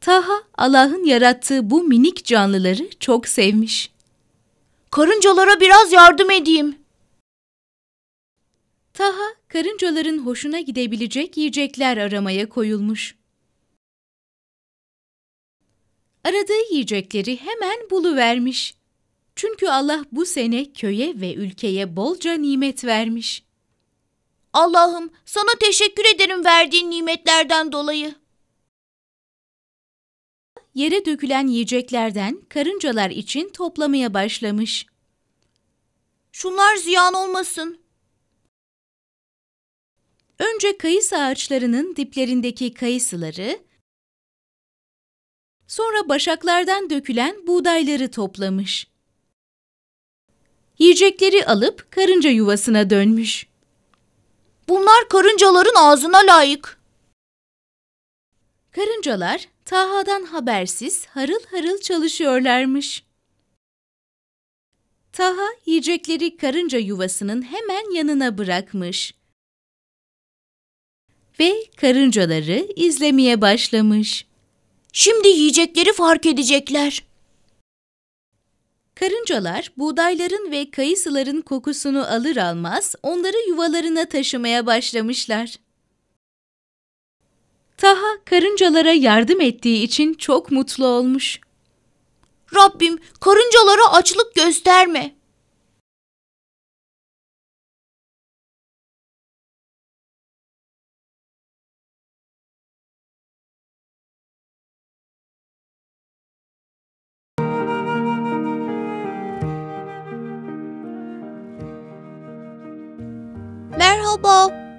Taha Allah'ın yarattığı bu minik canlıları çok sevmiş. Karıncalara biraz yardım edeyim. Taha karıncaların hoşuna gidebilecek yiyecekler aramaya koyulmuş. Aradığı yiyecekleri hemen buluvermiş. Çünkü Allah bu sene köye ve ülkeye bolca nimet vermiş. Allah'ım sana teşekkür ederim verdiğin nimetlerden dolayı yere dökülen yiyeceklerden karıncalar için toplamaya başlamış. Şunlar ziyan olmasın. Önce kayısı ağaçlarının diplerindeki kayısıları, sonra başaklardan dökülen buğdayları toplamış. Yiyecekleri alıp karınca yuvasına dönmüş. Bunlar karıncaların ağzına layık. Karıncalar Taha'dan habersiz harıl harıl çalışıyorlarmış. Taha yiyecekleri karınca yuvasının hemen yanına bırakmış ve karıncaları izlemeye başlamış. Şimdi yiyecekleri fark edecekler. Karıncalar buğdayların ve kayısıların kokusunu alır almaz onları yuvalarına taşımaya başlamışlar. Taha karıncalara yardım ettiği için çok mutlu olmuş. Rabbim karıncalara açlık gösterme. Merhaba.